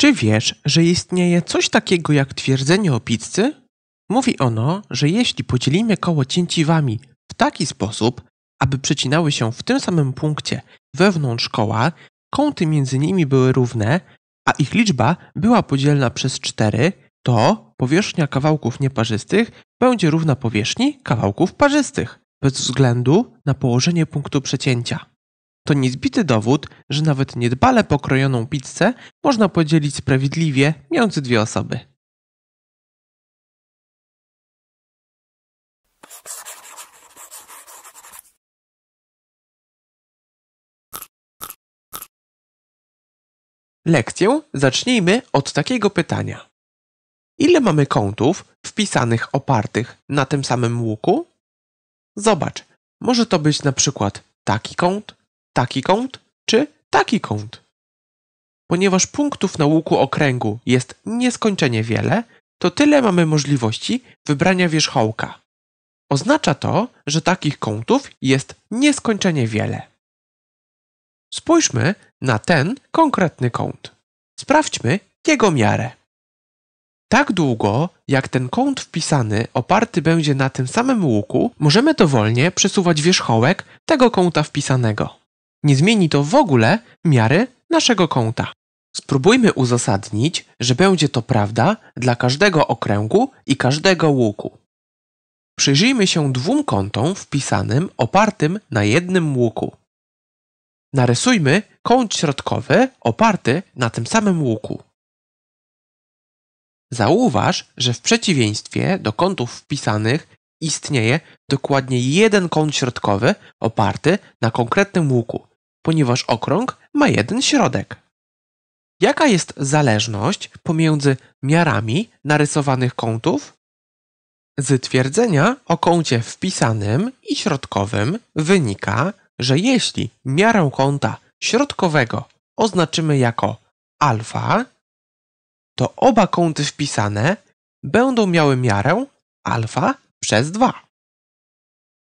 Czy wiesz, że istnieje coś takiego jak twierdzenie o pizzy? Mówi ono, że jeśli podzielimy koło cięciwami w taki sposób, aby przecinały się w tym samym punkcie wewnątrz koła, kąty między nimi były równe, a ich liczba była podzielna przez 4, to powierzchnia kawałków nieparzystych będzie równa powierzchni kawałków parzystych, bez względu na położenie punktu przecięcia. To niezbity dowód, że nawet niedbale pokrojoną pizzę można podzielić sprawiedliwie między dwie osoby. Lekcję zacznijmy od takiego pytania. Ile mamy kątów wpisanych opartych na tym samym łuku? Zobacz, może to być na przykład taki kąt, taki kąt czy taki kąt. Ponieważ punktów na łuku okręgu jest nieskończenie wiele, to tyle mamy możliwości wybrania wierzchołka. Oznacza to, że takich kątów jest nieskończenie wiele. Spójrzmy na ten konkretny kąt. Sprawdźmy jego miarę. Tak długo, jak ten kąt wpisany oparty będzie na tym samym łuku, możemy dowolnie przesuwać wierzchołek tego kąta wpisanego nie zmieni to w ogóle miary naszego kąta. Spróbujmy uzasadnić, że będzie to prawda dla każdego okręgu i każdego łuku. Przyjrzyjmy się dwóm kątom wpisanym opartym na jednym łuku. Narysujmy kąt środkowy oparty na tym samym łuku. Zauważ, że w przeciwieństwie do kątów wpisanych istnieje dokładnie jeden kąt środkowy oparty na konkretnym łuku, ponieważ okrąg ma jeden środek. Jaka jest zależność pomiędzy miarami narysowanych kątów? Z twierdzenia o kącie wpisanym i środkowym wynika, że jeśli miarę kąta środkowego oznaczymy jako alfa, to oba kąty wpisane będą miały miarę alfa przez 2.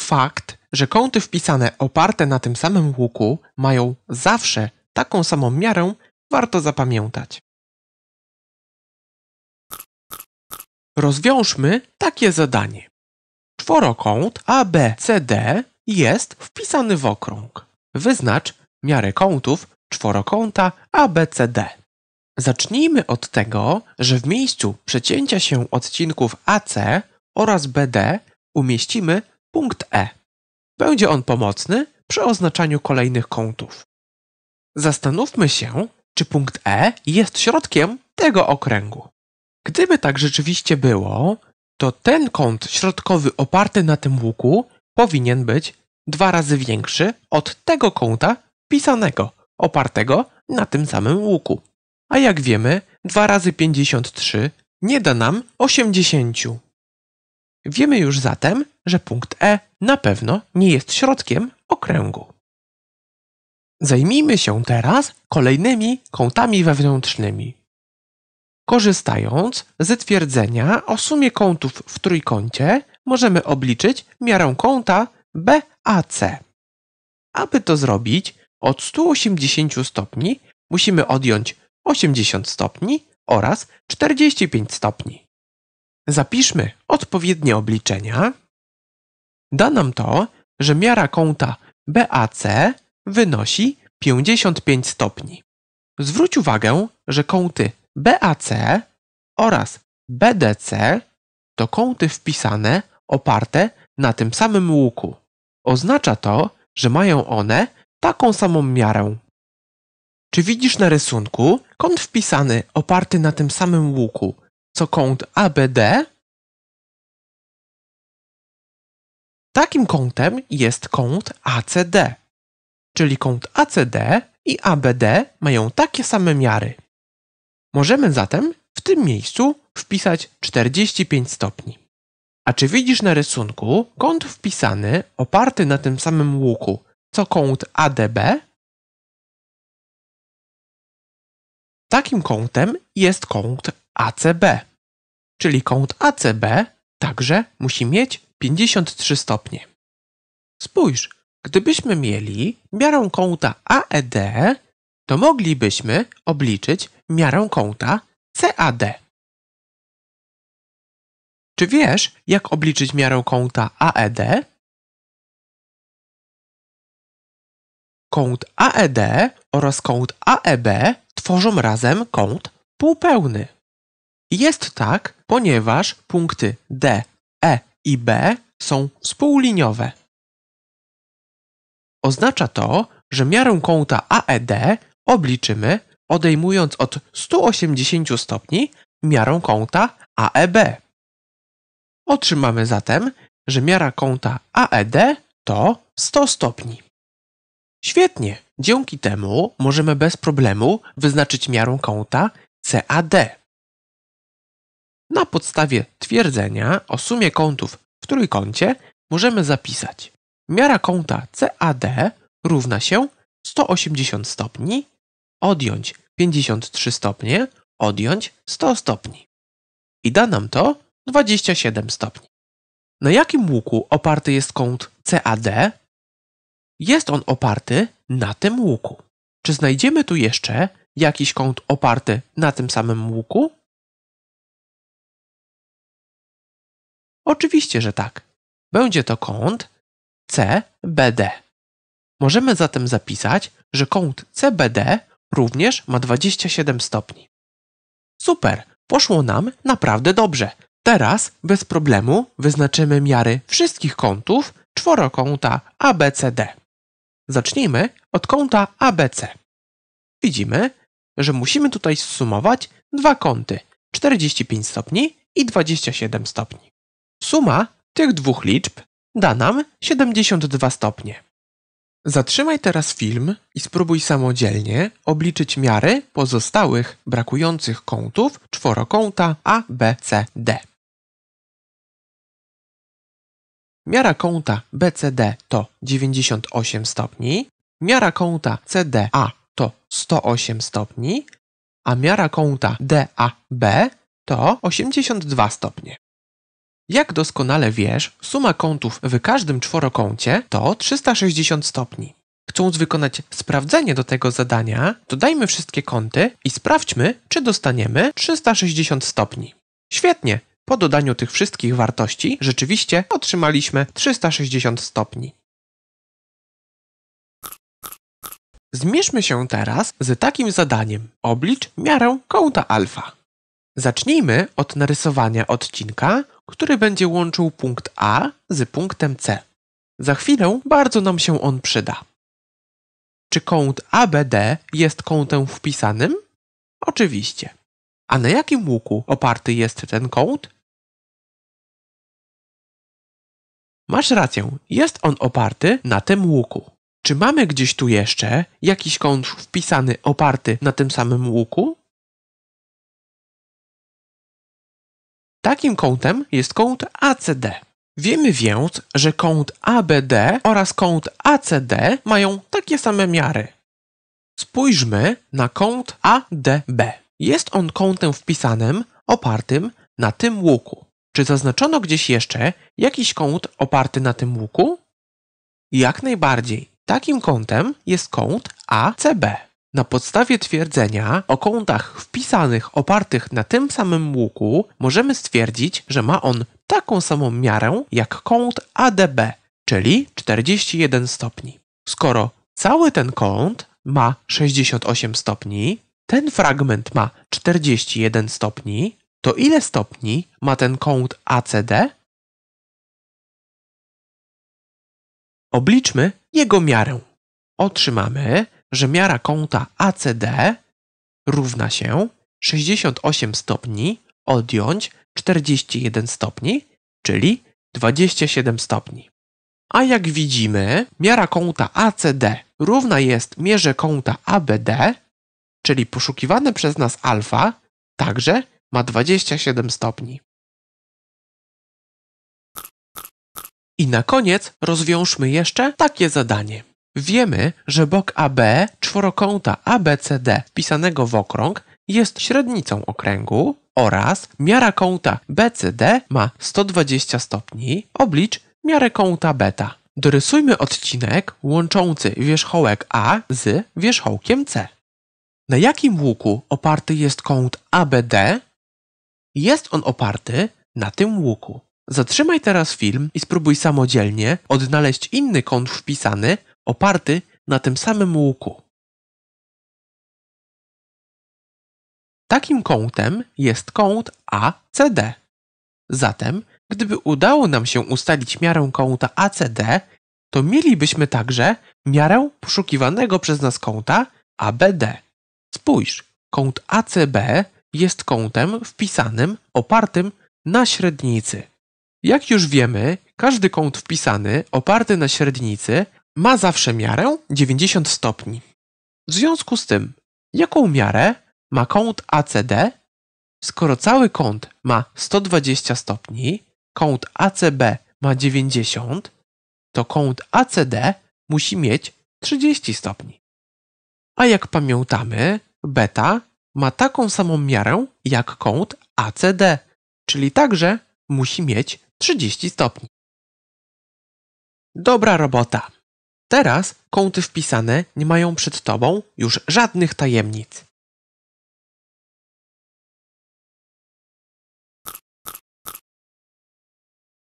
Fakt, że kąty wpisane oparte na tym samym łuku mają zawsze taką samą miarę, warto zapamiętać. Rozwiążmy takie zadanie. Czworokąt ABCD jest wpisany w okrąg. Wyznacz miarę kątów czworokąta ABCD. Zacznijmy od tego, że w miejscu przecięcia się odcinków AC oraz BD umieścimy punkt E. Będzie on pomocny przy oznaczaniu kolejnych kątów. Zastanówmy się, czy punkt E jest środkiem tego okręgu. Gdyby tak rzeczywiście było, to ten kąt środkowy oparty na tym łuku powinien być dwa razy większy od tego kąta pisanego, opartego na tym samym łuku. A jak wiemy, 2 razy 53 nie da nam 80. Wiemy już zatem, że punkt E na pewno nie jest środkiem okręgu. Zajmijmy się teraz kolejnymi kątami wewnętrznymi. Korzystając ze twierdzenia o sumie kątów w trójkącie, możemy obliczyć miarę kąta BAC. Aby to zrobić, od 180 stopni musimy odjąć 80 stopni oraz 45 stopni. Zapiszmy odpowiednie obliczenia. Da nam to, że miara kąta BAC wynosi 55 stopni. Zwróć uwagę, że kąty BAC oraz BDC to kąty wpisane oparte na tym samym łuku. Oznacza to, że mają one taką samą miarę. Czy widzisz na rysunku kąt wpisany oparty na tym samym łuku co kąt ABD, takim kątem jest kąt ACD. Czyli kąt ACD i ABD mają takie same miary. Możemy zatem w tym miejscu wpisać 45 stopni. A czy widzisz na rysunku kąt wpisany oparty na tym samym łuku, co kąt ADB? Takim kątem jest kąt ACB, czyli kąt ACB także musi mieć 53 stopnie. Spójrz, gdybyśmy mieli miarę kąta AED, to moglibyśmy obliczyć miarę kąta CAD. Czy wiesz, jak obliczyć miarę kąta AED? Kąt AED oraz kąt AEB tworzą razem kąt półpełny. Jest tak, ponieważ punkty D, E i B są współliniowe. Oznacza to, że miarę kąta AED obliczymy odejmując od 180 stopni miarę kąta AEB. Otrzymamy zatem, że miara kąta AED to 100 stopni. Świetnie! Dzięki temu możemy bez problemu wyznaczyć miarę kąta CAD. Na podstawie twierdzenia o sumie kątów w trójkącie możemy zapisać miara kąta CAD równa się 180 stopni, odjąć 53 stopnie, odjąć 100 stopni. I da nam to 27 stopni. Na jakim łuku oparty jest kąt CAD? Jest on oparty na tym łuku. Czy znajdziemy tu jeszcze jakiś kąt oparty na tym samym łuku? Oczywiście, że tak. Będzie to kąt CBD. Możemy zatem zapisać, że kąt CBD również ma 27 stopni. Super, poszło nam naprawdę dobrze. Teraz bez problemu wyznaczymy miary wszystkich kątów czworokąta ABCD. Zacznijmy od kąta ABC. Widzimy, że musimy tutaj zsumować dwa kąty 45 stopni i 27 stopni. Suma tych dwóch liczb da nam 72 stopnie. Zatrzymaj teraz film i spróbuj samodzielnie obliczyć miary pozostałych brakujących kątów czworokąta ABCD. Miara kąta BCD to 98 stopni, miara kąta CDA to 108 stopni, a miara kąta DAB to 82 stopnie. Jak doskonale wiesz, suma kątów w każdym czworokącie to 360 stopni. Chcąc wykonać sprawdzenie do tego zadania, dodajmy wszystkie kąty i sprawdźmy, czy dostaniemy 360 stopni. Świetnie! Po dodaniu tych wszystkich wartości rzeczywiście otrzymaliśmy 360 stopni. Zmierzmy się teraz z takim zadaniem. Oblicz miarę kąta alfa. Zacznijmy od narysowania odcinka, który będzie łączył punkt A z punktem C. Za chwilę bardzo nam się on przyda. Czy kąt ABD jest kątem wpisanym? Oczywiście. A na jakim łuku oparty jest ten kąt? Masz rację, jest on oparty na tym łuku. Czy mamy gdzieś tu jeszcze jakiś kąt wpisany oparty na tym samym łuku? Takim kątem jest kąt ACD. Wiemy więc, że kąt ABD oraz kąt ACD mają takie same miary. Spójrzmy na kąt ADB. Jest on kątem wpisanym opartym na tym łuku. Czy zaznaczono gdzieś jeszcze jakiś kąt oparty na tym łuku? Jak najbardziej. Takim kątem jest kąt ACB. Na podstawie twierdzenia o kątach wpisanych opartych na tym samym łuku możemy stwierdzić, że ma on taką samą miarę jak kąt ADB, czyli 41 stopni. Skoro cały ten kąt ma 68 stopni, ten fragment ma 41 stopni, to ile stopni ma ten kąt ACD? Obliczmy jego miarę. Otrzymamy że miara kąta ACD równa się 68 stopni odjąć 41 stopni, czyli 27 stopni. A jak widzimy, miara kąta ACD równa jest mierze kąta ABD, czyli poszukiwane przez nas alfa także ma 27 stopni. I na koniec rozwiążmy jeszcze takie zadanie. Wiemy, że bok AB czworokąta ABCD wpisanego w okrąg jest średnicą okręgu oraz miara kąta BCD ma 120 stopni, oblicz miarę kąta beta. Dorysujmy odcinek łączący wierzchołek A z wierzchołkiem C. Na jakim łuku oparty jest kąt ABD? Jest on oparty na tym łuku. Zatrzymaj teraz film i spróbuj samodzielnie odnaleźć inny kąt wpisany oparty na tym samym łuku. Takim kątem jest kąt ACD. Zatem, gdyby udało nam się ustalić miarę kąta ACD, to mielibyśmy także miarę poszukiwanego przez nas kąta ABD. Spójrz, kąt ACB jest kątem wpisanym opartym na średnicy. Jak już wiemy, każdy kąt wpisany oparty na średnicy ma zawsze miarę 90 stopni. W związku z tym, jaką miarę ma kąt ACD, skoro cały kąt ma 120 stopni, kąt ACB ma 90, to kąt ACD musi mieć 30 stopni. A jak pamiętamy, beta ma taką samą miarę jak kąt ACD, czyli także musi mieć 30 stopni. Dobra robota! Teraz kąty wpisane nie mają przed tobą już żadnych tajemnic.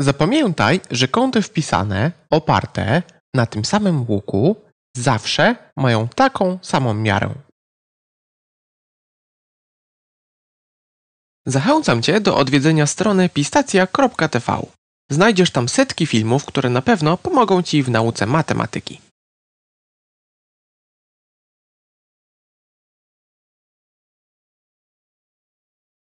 Zapamiętaj, że kąty wpisane, oparte na tym samym łuku, zawsze mają taką samą miarę. Zachęcam Cię do odwiedzenia strony pistacja.tv. Znajdziesz tam setki filmów, które na pewno pomogą Ci w nauce matematyki.